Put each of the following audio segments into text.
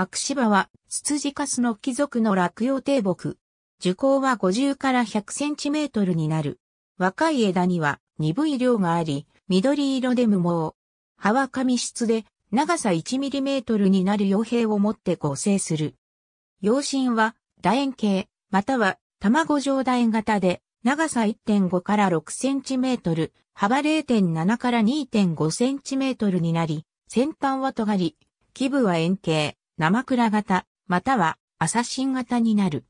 アクシバは、ツツジカスの貴族の落葉低木。樹高は50から100センチメートルになる。若い枝には鈍い量があり、緑色で無毛。葉は紙質で、長さ1ミリメートルになる傭兵を持って合成する。養芯は、楕円形、または卵状楕円型で、長さ1.5から6センチメートル、幅0.7から2.5センチメートルになり、先端は尖り、基部は円形。生倉型、またはアサシン型になる。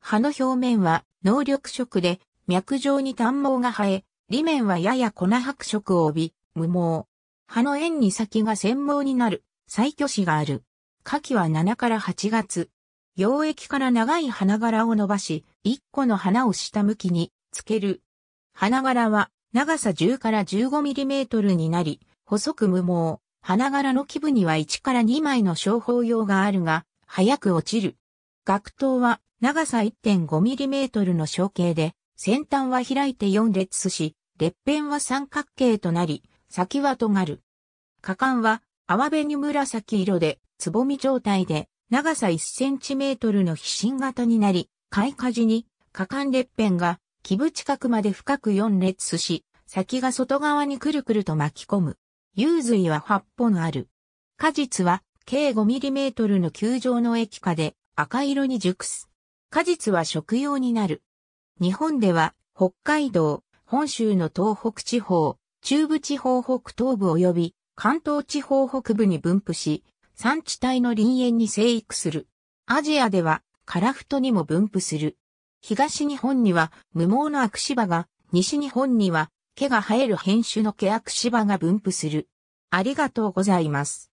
葉の表面は能力色で脈状に短毛が生え、裏面はやや粉白色を帯び、無毛。葉の円に先が繊毛になる、採挙子がある。夏季は7から8月。溶液から長い花柄を伸ばし、1個の花を下向きにつける。花柄は長さ10から15ミリメートルになり、細く無毛、花柄の基部には1から2枚の商法用があるが、早く落ちる。学頭は長さ 1.5mm の小径で、先端は開いて4列し、列辺は三角形となり、先は尖る。果敢はべ紅紫色で、つぼみ状態で、長さ1トルの飛信型になり、開花時に果敢列辺が基部近くまで深く4列し、先が外側にくるくると巻き込む。有髄は8本ある。果実は計5トルの球状の液化で赤色に熟す。果実は食用になる。日本では北海道、本州の東北地方、中部地方北東部及び関東地方北部に分布し、産地帯の林園に生育する。アジアではカラフトにも分布する。東日本には無毛のアクシバが、西日本には毛が生える編種の毛悪芝が分布する。ありがとうございます。